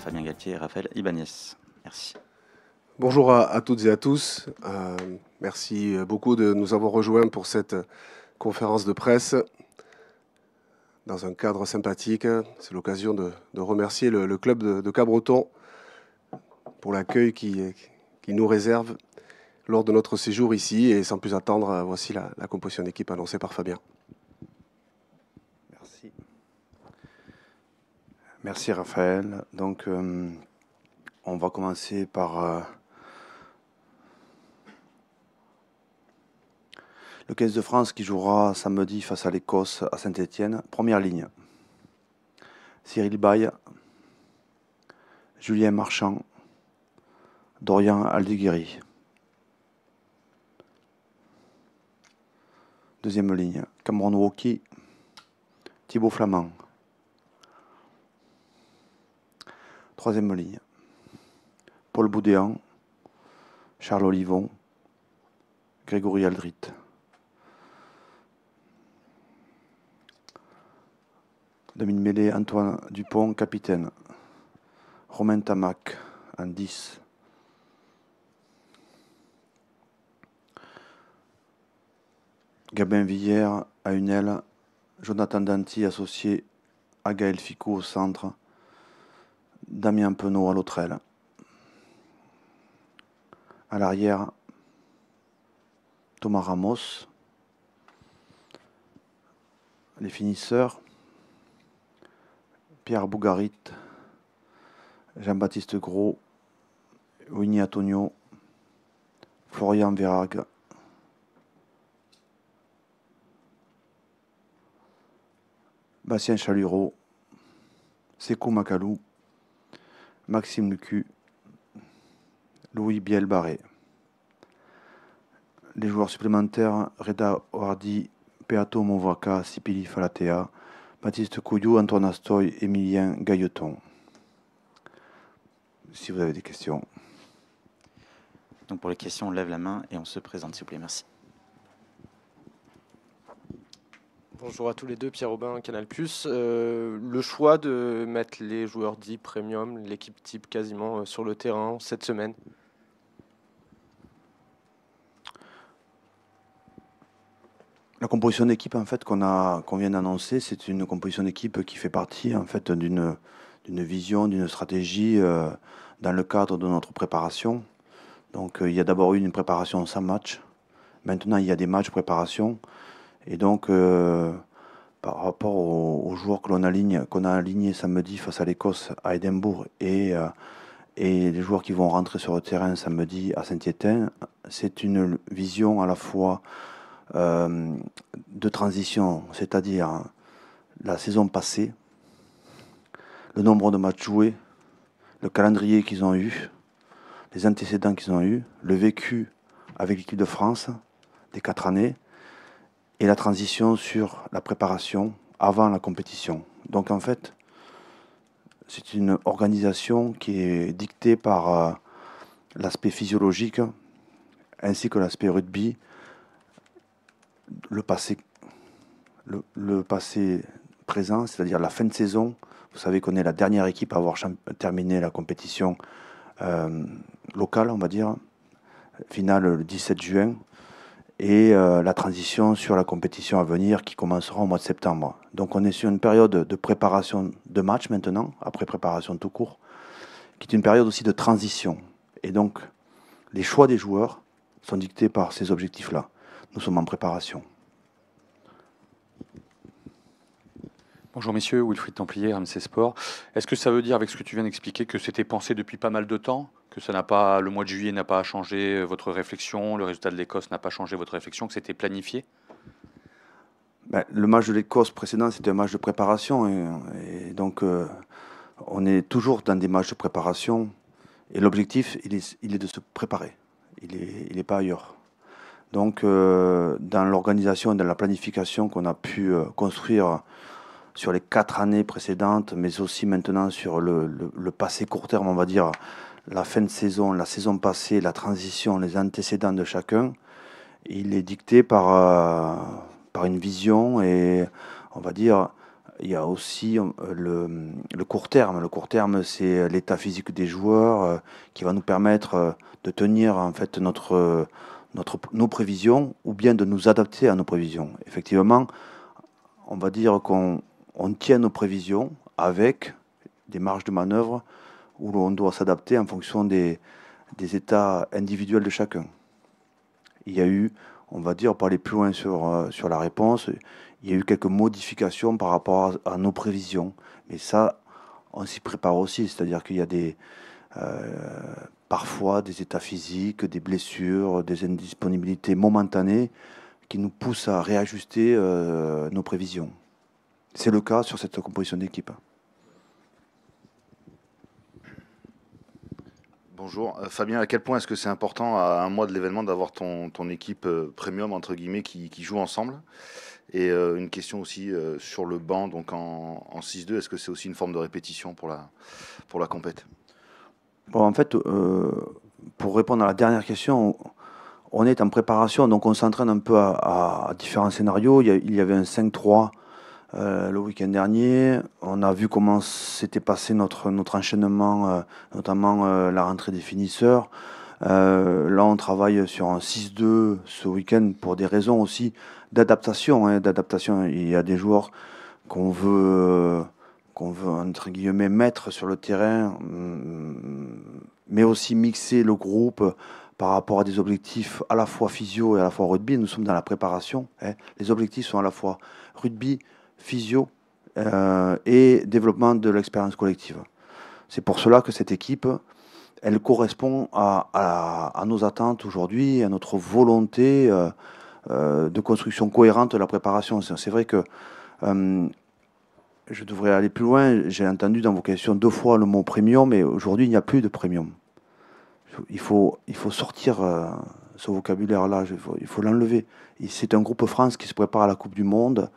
Fabien Galtier et Raphaël Ibanez. Merci. Bonjour à, toutes et à tous. Euh, merci beaucoup de nous avoir rejoints pour cette conférence de presse dans un cadre sympathique. C'est l'occasion de, remercier le, club de, Cabreton pour l'accueil qu'il qui nous réserve lors de notre séjour ici. Et sans plus attendre, voici la composition d'équipe annoncée par Fabien. Merci Raphaël. Donc, euh, on va commencer par euh, le Caisse de France qui jouera samedi face à l'Écosse à Saint-Étienne. Première ligne. Cyril Baye, Julien Marchand, Dorian Aldeguerri. Deuxième ligne, Cameron Walkie, Thibaut Flamand. Troisième ligne. Paul Boudéan, Charles Olivon, Grégory Aldrit. Domine Mélé, Antoine Dupont, capitaine. Romain Tamac, en 10. Gabin Villers à une aile. Jonathan Danti associé à Gaël Ficou au centre. Damien Penaud à l'autre aile. À l'arrière, Thomas Ramos. Les finisseurs, Pierre Bougarit, Jean-Baptiste Gros, Winnie Antonio, Florian Verag. Bastien Chalureau, Sekou Makalou, Maxime Lucu, Louis Biel-Barré, Les joueurs supplémentaires Reda Oardi, Peato Movaca, Sipili Falatea, Baptiste Couillou, Antoine Astoy, Emilien Gailleton. Si vous avez des questions. Donc pour les questions, on lève la main et on se présente, s'il vous plaît. Merci. Bonjour à tous les deux, Pierre Aubin, Canal+. Plus. Euh, le choix de mettre les joueurs dits premium, l'équipe type quasiment euh, sur le terrain cette semaine La composition d'équipe en fait qu'on a qu'on vient d'annoncer, c'est une composition d'équipe qui fait partie en fait d'une vision, d'une stratégie euh, dans le cadre de notre préparation. Donc il y a d'abord eu une préparation sans match. Maintenant il y a des matchs préparation. Et donc, euh, par rapport aux, joueurs que qu'on a alignés samedi face à l'Écosse à Édimbourg euh, et, les joueurs qui vont rentrer sur le terrain samedi à Saint-Étienne, c'est une vision à la fois euh, de transition, c'est-à-dire hein, la saison passée, le nombre de matchs joués, le calendrier qu'ils ont eu, les antécédents qu'ils ont eu, le vécu avec l'équipe de France des quatre années, et la transition sur la préparation avant la compétition. Donc en fait, c'est une organisation qui est dictée par euh, l'aspect physiologique ainsi que l'aspect rugby, le passé, passé présent, c'est-à-dire la fin de saison. Vous savez qu'on est la dernière équipe à avoir terminé la compétition euh, locale, on va dire, finale le 17 juin et euh, la transition sur la compétition à venir qui commencera au mois de septembre. Donc on est sur une période de préparation de match maintenant, après préparation tout court, qui est une période aussi de transition. Et donc les choix des joueurs sont dictés par ces objectifs-là. Nous sommes en préparation. Bonjour messieurs, Wilfried Templier, MC Sport. Est-ce que ça veut dire, avec ce que tu viens d'expliquer, que c'était pensé depuis pas mal de temps Que ça n'a pas, le mois de juillet n'a pas changé votre réflexion, le résultat de l'Écosse n'a pas changé votre réflexion, que c'était planifié ben, Le match de l'Écosse précédent, c'était un match de préparation. Et, donc, euh, on est toujours dans des matchs de préparation. Et l'objectif, il est, de se préparer. Il n'est il est pas ailleurs. Donc, euh, dans l'organisation, dans la planification qu'on a pu euh, construire sur les quatre années précédentes, mais aussi maintenant sur le, passé court terme, on va dire la fin de saison, la saison passée, la transition, les antécédents de chacun, il est dicté par, euh, par une vision et on va dire, il y a aussi euh, le, court terme. Le court terme, c'est l'état physique des joueurs euh, qui va nous permettre de tenir en fait notre, notre, nos prévisions ou bien de nous adapter à nos prévisions. Effectivement, on va dire qu'on on tient nos prévisions avec des marges de manœuvre où l'on doit s'adapter en fonction des, états individuels de chacun. Il y a eu, on va dire, pour aller plus loin sur, euh, sur la réponse, il y a eu quelques modifications par rapport à, nos prévisions. Mais ça, on s'y prépare aussi, c'est-à-dire qu'il y a des, euh, parfois des états physiques, des blessures, des indisponibilités momentanées qui nous poussent à réajuster euh, nos prévisions. C'est le cas sur cette composition d'équipe. Bonjour. Euh, Fabien, à quel point est-ce que c'est important à un mois de l'événement d'avoir ton, équipe euh, premium, entre guillemets, qui, joue ensemble Et euh, une question aussi sur le banc, donc en, 6-2, est-ce que c'est aussi une forme de répétition pour la, pour compète bon, En fait, pour répondre à la dernière question, on est en préparation, donc on s'entraîne un peu à, différents scénarios. Il y, il y avait un 5-3 euh, le week-end dernier, on a vu comment s'était passé notre, notre enchaînement, euh, notamment euh, la rentrée des finisseurs. là, on travaille sur un 6-2 ce week-end pour des raisons aussi d'adaptation. Hein, d'adaptation, il y a des joueurs qu'on veut, qu'on veut entre guillemets mettre sur le terrain, mm, mais aussi mixer le groupe par rapport à des objectifs à la fois physio et à la fois rugby. Nous sommes dans la préparation. Hein. Les objectifs sont à la fois rugby, physio euh, et développement de l'expérience collective. C'est pour cela que cette équipe, elle correspond à, nos attentes aujourd'hui, à notre volonté euh, euh, de construction cohérente de la préparation. C'est vrai que je devrais aller plus loin. J'ai entendu dans vos questions deux fois le mot premium, mais aujourd'hui, il n'y a plus de premium. Il faut, il faut sortir ce vocabulaire-là, il faut l'enlever. C'est un groupe France qui se prépare à la Coupe du Monde.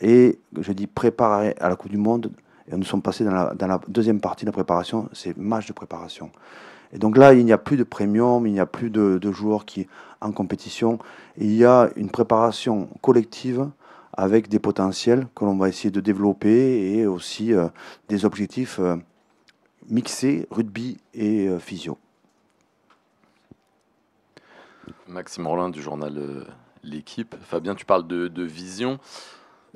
Et je dis préparer à la Coupe du Monde. Et nous sommes passés dans la, deuxième partie de la préparation, c'est match de préparation. Et donc là, il n'y a plus de premium, il n'y a plus de, joueurs qui en compétition. il y a une préparation collective avec des potentiels que l'on va essayer de développer et aussi euh, des objectifs euh, mixés, rugby et euh, physio. Maxime Orlin du journal L'équipe. Fabien, tu parles de vision.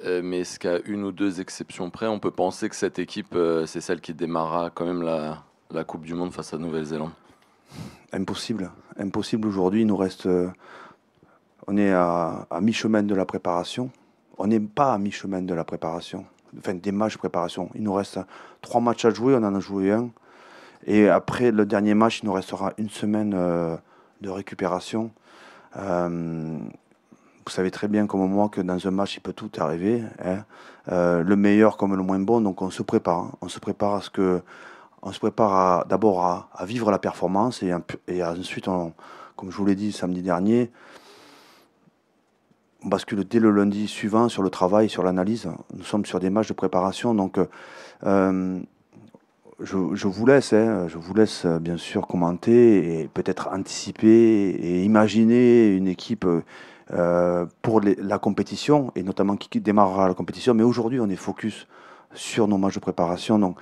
Euh, mais est ce qu'à une ou deux exceptions près, on peut penser que cette équipe, euh, c'est celle qui démarrera quand même la, Coupe du Monde face à Nouvelle-Zélande Impossible. Impossible aujourd'hui. Il nous reste. Euh, on est à, mi-chemin de la préparation. On n'est pas à mi-chemin de la préparation. Enfin, des matchs de préparation. Il nous reste trois matchs à jouer. On en a joué un. Et après le dernier match, il nous restera une semaine de récupération vous savez très bien comme moi que dans un match, il peut tout arriver. Hein. Euh, le meilleur comme le moins bon. Donc on se prépare. Hein. On se prépare à ce que, on se prépare d'abord à, vivre la performance et, ensuite, comme je vous l'ai dit samedi dernier, on bascule dès le lundi suivant sur le travail, sur l'analyse. Nous sommes sur des matchs de préparation, donc. Euh, je, vous laisse, hein, je vous laisse bien sûr commenter et peut-être anticiper et imaginer une équipe euh, euh, pour la compétition, et notamment qui, démarrera la compétition. Mais aujourd'hui, on est focus sur nos matchs de préparation. Donc,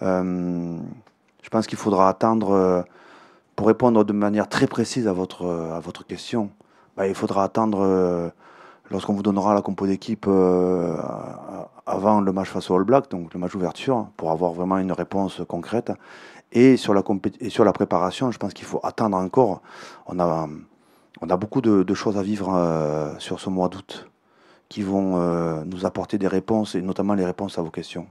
euh, je pense qu'il faudra attendre, euh, pour répondre de manière très précise à votre, à votre question, bah, il faudra attendre lorsqu'on vous donnera la compo d'équipe avant le match face au All Black, donc le match ouverture, pour avoir vraiment une réponse concrète. Et sur la, et sur la préparation, je pense qu'il faut attendre encore. On a, on a beaucoup de, choses à vivre euh, sur ce mois d'août qui vont euh, nous apporter des réponses, et notamment les réponses à vos questions.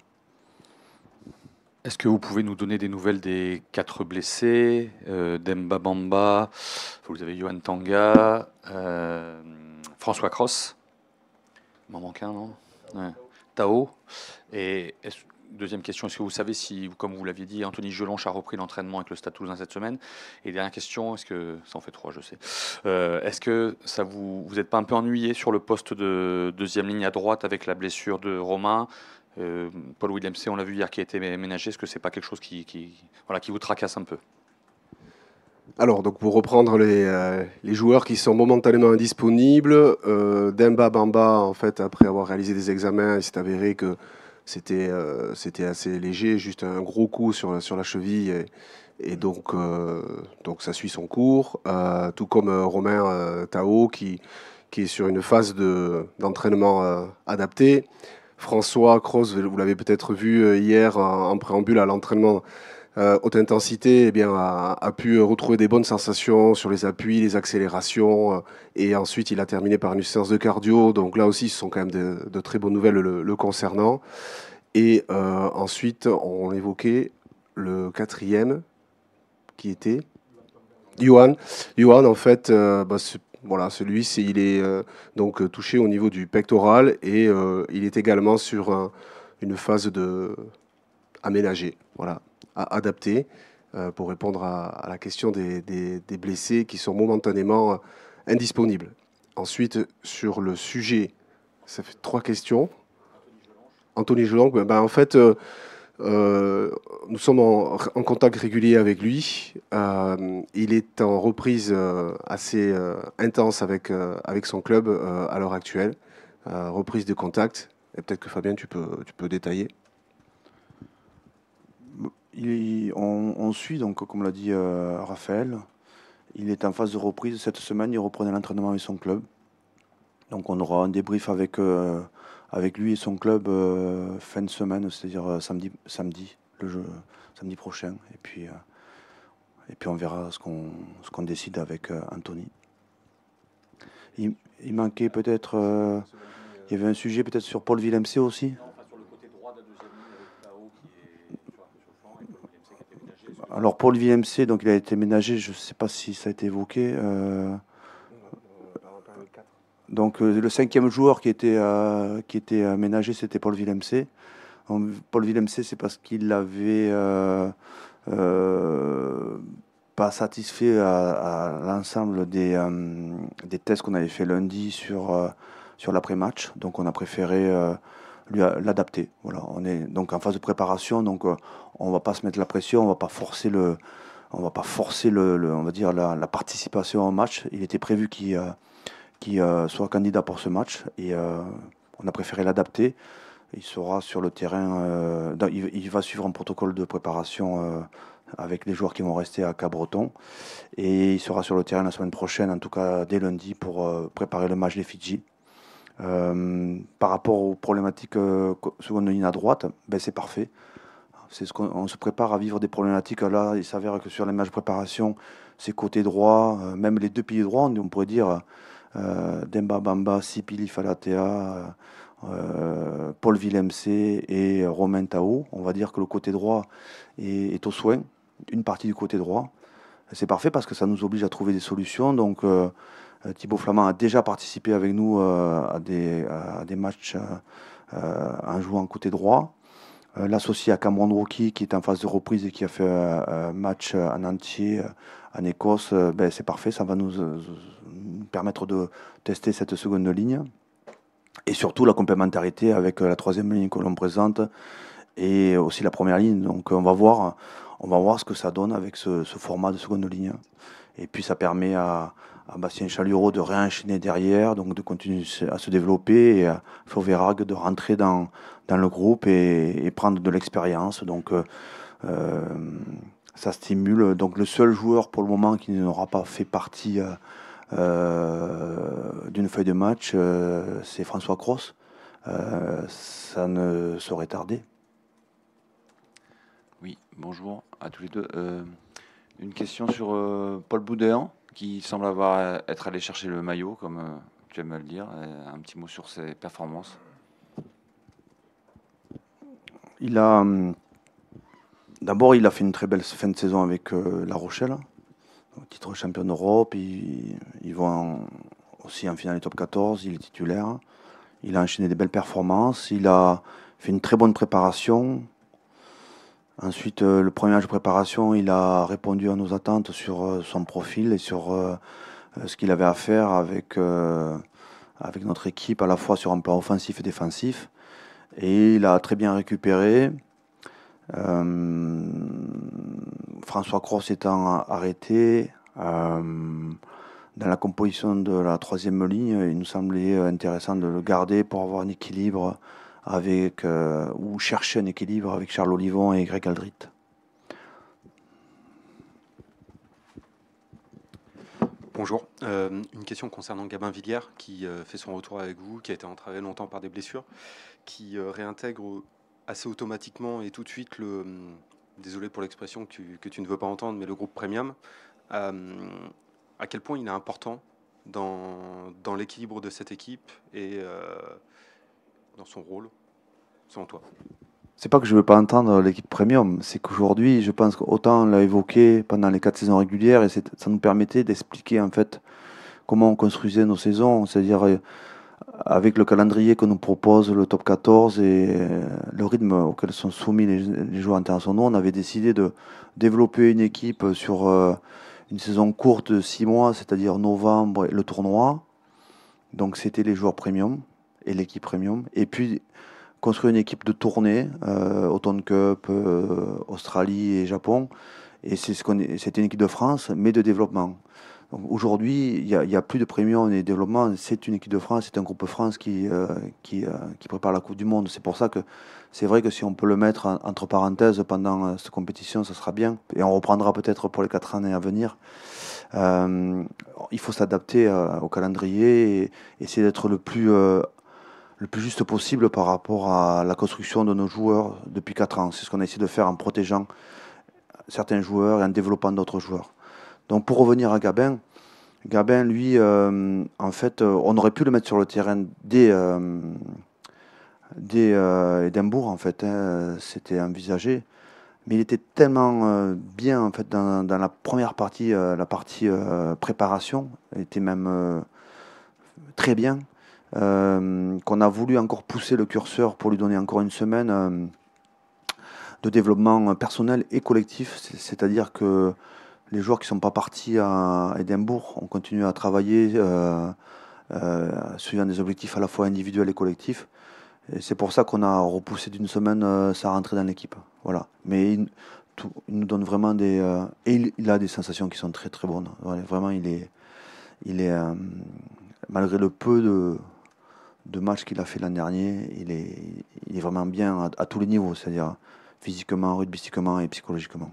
Est-ce que vous pouvez nous donner des nouvelles des quatre blessés, euh, Demba Bamba, vous avez Johan Tanga, François Cross, il m'en manque un, non Tao. Et Deuxième question, est-ce que vous savez si, comme vous l'aviez dit, Anthony Gelonche a repris l'entraînement avec le Stade Toulousain cette semaine Et dernière question, est-ce que, ça en fait trois, je sais, euh, est-ce que ça vous n'êtes pas un peu ennuyé sur le poste de deuxième ligne à droite avec la blessure de Romain euh, Paul Williams on l'a vu hier, qui a été ménagé, est-ce que c'est pas quelque chose qui, voilà, qui vous tracasse un peu alors, donc pour reprendre euh, les, joueurs qui sont momentanément indisponibles, euh, Demba Bamba, en fait, après avoir réalisé des examens, il s'est avéré que euh, c'était assez léger, juste un gros coup sur, sur la cheville. Et, donc, euh, donc ça suit son cours. Euh, tout comme Romain Tao qui, qui est sur une phase d'entraînement adapté. François Cross, vous l'avez peut-être vu hier en préambule à l'entraînement euh, haute intensité eh bien, a, pu retrouver des bonnes sensations sur les appuis, les accélérations. Euh, et ensuite, il a terminé par une séance de cardio. Donc là aussi, ce sont quand même de, très bonnes nouvelles le, concernant. Et euh, ensuite, on évoquait le quatrième, qui était Yuan. Yuan, en fait, bah, voilà, celui, ci il est donc touché au niveau du pectoral et il est également sur une phase de aménagée. Voilà adapté euh, pour répondre à, la question des, blessés qui sont momentanément euh, indisponibles. Ensuite, sur le sujet, ça fait trois questions. Anthony Jolong, ben, ben, en fait, euh, nous sommes en, contact régulier avec lui. il est en reprise assez intense avec, avec son club à l'heure actuelle. reprise de contact. Et peut-être que Fabien, tu peux, tu peux détailler on, suit, donc, comme l'a dit euh, Raphaël, il est en phase de reprise. Cette semaine, il reprenait l'entraînement avec son club. Donc on aura un débrief avec, euh, avec lui et son club euh, fin de semaine, c'est-à-dire samedi, samedi, le samedi prochain. Et puis, et puis on verra ce qu'on décide avec Anthony. Il, manquait peut-être... il y avait un sujet peut-être sur Paul Villemc aussi Alors pour VMC, donc il a été ménagé, je ne sais pas si ça a été évoqué. Euh, donc euh, le cinquième joueur qui était, euh, qui était aménagé, c'était Paul Villemc. Paul Villemc, c'est parce qu'il n'avait pas satisfait à, l'ensemble des, des tests qu'on avait fait lundi sur, sur l'après-match. Donc on a préféré lui l'adapter. Voilà, on est donc en phase de préparation, donc euh, on va pas se mettre la pression, on va pas forcer le, on va pas forcer le, on va dire la, participation au match. Il était prévu qu'il euh, euh, soit candidat pour ce match et on a préféré l'adapter. Il sera sur le terrain, il, il, va suivre un protocole de préparation avec les joueurs qui vont rester à Cabreton. Et il sera sur le terrain la semaine prochaine, en tout cas dès lundi, pour préparer le match des Fidji. Euh, par rapport aux problématiques euh, ligne à droite, ben c'est parfait. C'est ce qu'on se prépare à vivre des problématiques. Là, il s'avère que sur les matchs de préparation, c'est côté droit, euh, même les deux piliers droits, on, pourrait dire euh, Demba Bamba, Sipili Falatea, Paul Villemc et Romain Tao. On va dire que le côté droit est, est au soin, une partie du côté droit. C'est parfait parce que ça nous oblige à trouver des solutions. Donc, euh, Thibaut Flamand a déjà participé avec nous euh, à des, des, matchs euh, en jouant côté droit. L'associé à Cameron Rookie, qui est en phase de reprise et qui a fait un match en entier en Écosse, ben c'est parfait, ça va nous, permettre de tester cette seconde ligne. Et surtout la complémentarité avec la troisième ligne que l'on présente et aussi la première ligne. Donc on va voir, on va voir ce que ça donne avec ce format de seconde ligne. Et puis ça permet à, à ah Bastien Chalureau de réenchaîner derrière, donc de continuer à se développer, et à Fauverag de rentrer dans, le groupe et, prendre de l'expérience. Donc euh, euh, ça stimule. Donc le seul joueur pour le moment qui n'aura pas fait partie euh, d'une feuille de match, c'est François Cross. ça ne saurait tarder. Oui, bonjour à tous les deux. une question sur Paul Boudéan qui semble avoir euh, être allé chercher le maillot, comme euh, tu aimes le dire. Un petit mot sur ses performances. Il a hum, d'abord il a fait une très belle fin de saison avec euh, La Rochelle, hein. titre champion d'Europe. Il va vont aussi en finale top 14. Il est titulaire. Il a enchaîné des belles performances. Il a fait une très bonne préparation. Ensuite, euh, le premier match de préparation, il a répondu à nos attentes sur euh, son profil et sur euh, ce qu'il avait à faire avec, notre équipe, à la fois sur un plan offensif et défensif. Et il a très bien récupéré. François Cross étant arrêté, dans la composition de la troisième ligne, il nous semblait intéressant de le garder pour avoir un équilibre avec, euh, ou chercher un équilibre avec Charles Olivon et Greg Aldrit. Bonjour. Euh, une question concernant Gabin Villière, qui euh, fait son retour avec vous, qui a été entravé longtemps par des blessures, qui réintègre assez automatiquement et tout de suite le. Hum, désolé pour l'expression que, tu ne veux pas entendre, mais le groupe Premium. à quel point il est important dans, dans l'équilibre de cette équipe et dans son rôle, selon toi c'est pas que je veux pas entendre l'équipe premium, c'est qu'aujourd'hui, je pense qu'autant on l'a évoqué pendant les quatre saisons régulières et ça nous permettait d'expliquer en fait comment on construisait nos saisons, c'est-à-dire euh, avec le calendrier que nous propose le top 14 et euh, le rythme auquel sont soumis les, les joueurs internationaux, on avait décidé de développer une équipe sur euh, une saison courte de six mois, c'est-à-dire novembre et le tournoi. Donc c'était les joueurs premium et l'équipe premium. Et puis construire une équipe de tournée, euh, Autumn Cup, euh, Australie et Japon. Et c'est ce C'est une équipe de France, mais de développement. Aujourd'hui, il n'y a, plus de premium et de développement. C'est une équipe de France, c'est un groupe France qui, euh, euh, qui, prépare la Coupe du Monde. C'est pour ça que c'est vrai que si on peut le mettre entre parenthèses pendant cette compétition, ce sera bien. Et on reprendra peut-être pour les quatre années à venir. il faut s'adapter au calendrier et essayer d'être le plus le plus juste possible par rapport à la construction de nos joueurs depuis 4 ans. C'est ce qu'on a essayé de faire en protégeant certains joueurs et en développant d'autres joueurs. Donc pour revenir à Gabin, Gabin, lui, euh, en fait, euh, on aurait pu le mettre sur le terrain dès, euh, des Edimbourg, en fait, hein, c'était envisagé. Mais il était tellement bien en fait dans, dans la première partie, la partie préparation, il était même très bien euh, qu'on a voulu encore pousser le curseur pour lui donner encore une semaine euh, de développement personnel et collectif. C'est-à-dire que les joueurs qui ne sont pas partis à Édimbourg, on continue à travailler euh, suivant des objectifs à la fois individuels et collectifs. c'est pour ça qu'on a repoussé d'une semaine sa rentrée dans l'équipe. Voilà. Mais il, nous donne vraiment des. et il, a des sensations qui sont très très bonnes. vraiment, il est. Il est malgré le peu de, de matchs qu'il a fait l'an dernier, il est, vraiment bien à, tous les niveaux, c'est-à-dire physiquement, rugbystiquement et psychologiquement.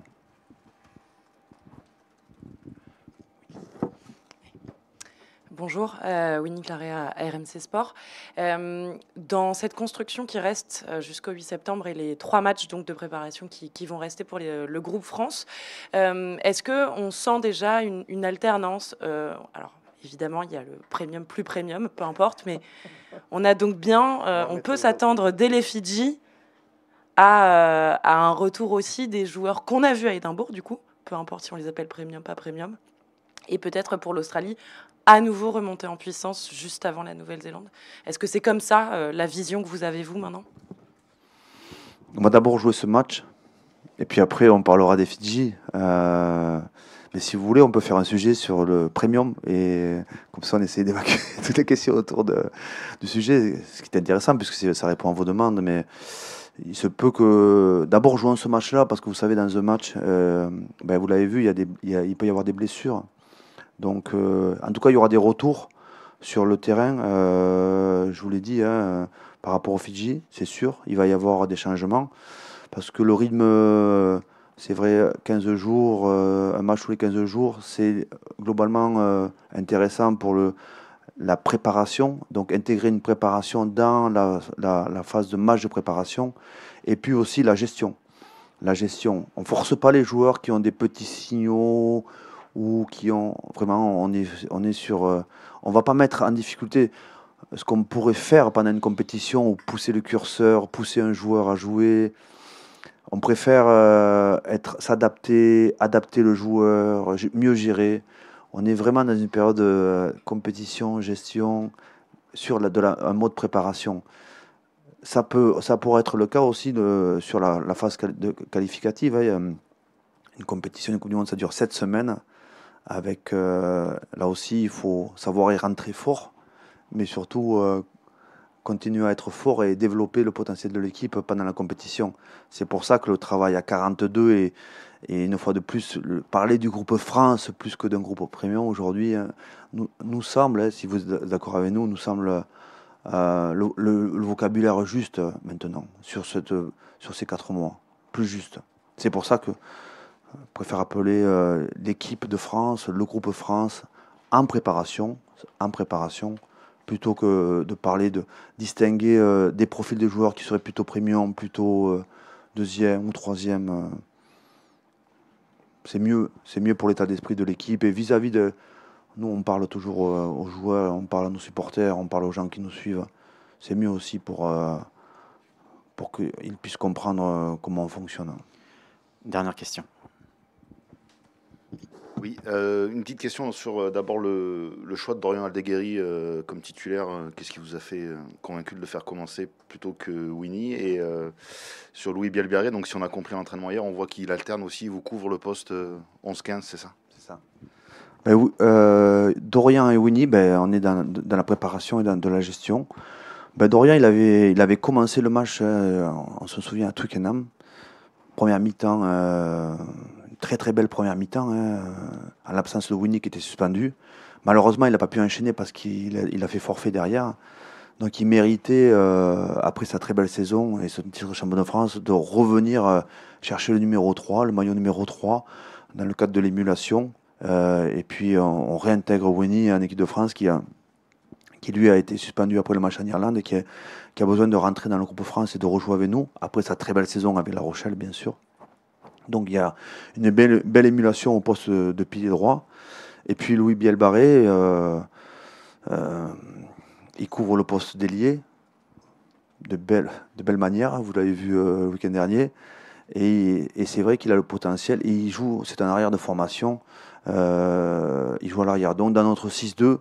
Bonjour, euh, Winnie Claret à RMC Sport. Euh, dans cette construction qui reste euh, jusqu'au 8 septembre et les trois matchs donc de préparation qui, vont rester pour le groupe France, est-ce que on sent déjà une, une alternance Alors évidemment, il y a le premium, plus premium, peu importe, mais on a donc bien, euh, on peut s'attendre dès les Fidji euh, à, un retour aussi des joueurs qu'on a vus à Édimbourg, du coup, peu importe si on les appelle premium, pas premium, et peut-être pour l'Australie, à nouveau remonter en puissance juste avant la Nouvelle-Zélande. Est-ce que c'est comme ça euh, la vision que vous avez, vous, maintenant On va d'abord jouer ce match, et puis après, on parlera des Fidji. Mais si vous voulez, on peut faire un sujet sur le premium et comme ça on essaie d'évacuer toutes les questions autour du sujet, ce qui est intéressant puisque ça répond à vos demandes. Mais il se peut que d'abord jouons ce match-là parce que vous savez, dans ce match, euh, ben, vous l'avez vu, il, peut y avoir des blessures. Donc euh, en tout cas, il y aura des retours sur le terrain. Euh, je vous l'ai dit, hein, par rapport au Fidji, c'est sûr, il va y avoir des changements parce que le rythme c'est vrai, 15 jours, euh, un match tous les 15 jours, c'est globalement euh, intéressant pour le, la préparation, donc intégrer une préparation dans la, phase de match de préparation, et puis aussi la gestion. La gestion. On ne force pas les joueurs qui ont des petits signaux ou qui ont vraiment, on est, sur, euh, on va pas mettre en difficulté ce qu'on pourrait faire pendant une compétition ou pousser le curseur, pousser un joueur à jouer. On préfère euh, être s'adapter, adapter le joueur, mieux gérer. On est vraiment dans une période de euh, compétition, gestion, sur un mode préparation. Ça, peut, ça pourrait être le cas aussi sur la, phase qualificative. Hein. Hum, une compétition du Coupe du Monde, ça dure sept semaines. Avec, euh, là aussi, il faut savoir y rentrer fort, mais surtout continuer à être fort et développer le potentiel de l'équipe pendant la compétition. C'est pour ça que le travail à 42 et, une fois de plus, parler du groupe France plus que d'un groupe premium aujourd'hui hein, nous, semble, hein, si vous êtes d'accord avec nous, nous semble euh, le, vocabulaire juste maintenant sur, ces quatre mois, plus juste. C'est pour ça que je préfère appeler euh, l'équipe de France, le groupe France en préparation, en préparation plutôt que de parler de distinguer euh, des profils des joueurs qui seraient plutôt premium, plutôt euh, deuxième ou troisième. Euh. c'est mieux, c'est mieux pour l'état d'esprit de l'équipe et vis-à-vis de nous, on parle toujours aux joueurs, on parle à nos supporters, on parle aux gens qui nous suivent. C'est mieux aussi pour pour qu'ils puissent comprendre comment on fonctionne. Dernière question. Oui, euh, une petite question sur euh, d'abord le, choix de Dorian Aldeguerri euh, comme titulaire. Hein. Qu'est-ce qui vous a fait convaincu de le faire commencer plutôt que Winnie Et sur Louis Bielbiaré, donc si on a compris l'entraînement hier, on voit qu'il alterne aussi, il vous couvre le poste 11-15, c'est ça C'est ça. Ben Dorian et Winnie, ben, on est dans, la préparation et dans de la gestion. Ben, Dorian, il avait, il avait commencé le match, on se souvient, à Twickenham. Première mi-temps très très belle première mi-temps, hein, euh, en l'absence de Winnie qui était suspendu. Malheureusement, il n'a pas pu enchaîner parce qu'il a, fait forfait derrière. Donc il méritait, euh, après sa très belle saison et son titre de champion de France, de revenir euh, chercher le numéro 3, le maillot numéro 3, dans le cadre de l'émulation. et puis on, réintègre Winnie en équipe de France qui, lui a été suspendu après le match en Irlande et qui a, qui a besoin de rentrer dans le groupe France et de rejouer avec nous, après sa très belle saison avec La Rochelle, bien sûr. Donc il y a une belle, émulation au poste de pilier droit. Et puis Louis Bielbarré, euh, euh, il couvre le poste d'ailier de belle, manière. Hein, vous l'avez vu euh, le week-end dernier. Et, c'est vrai qu'il a le potentiel. Et il joue, c'est un arrière de formation. il joue à l'arrière. Donc dans notre 6-2,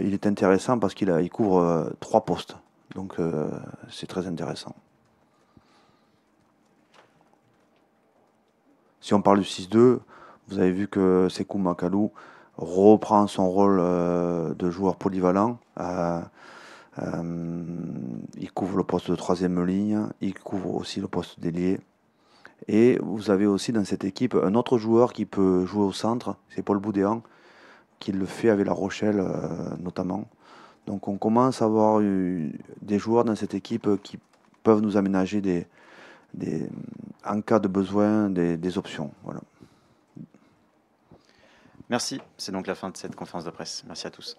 il est intéressant parce qu'il couvre trois postes. Donc c'est très intéressant. Si on parle du 6-2, vous avez vu que Sekou Makalou reprend son rôle euh, de joueur polyvalent. Euh, euh, il couvre le poste de troisième ligne, il couvre aussi le poste d'ailier. Et vous avez aussi dans cette équipe un autre joueur qui peut jouer au centre, c'est Paul Boudéan, qui le fait avec La Rochelle notamment. Donc on commence à avoir des joueurs dans cette équipe qui peuvent nous aménager des, en cas de besoin des, options. Merci. C'est donc la fin de cette conférence de presse. Merci à tous.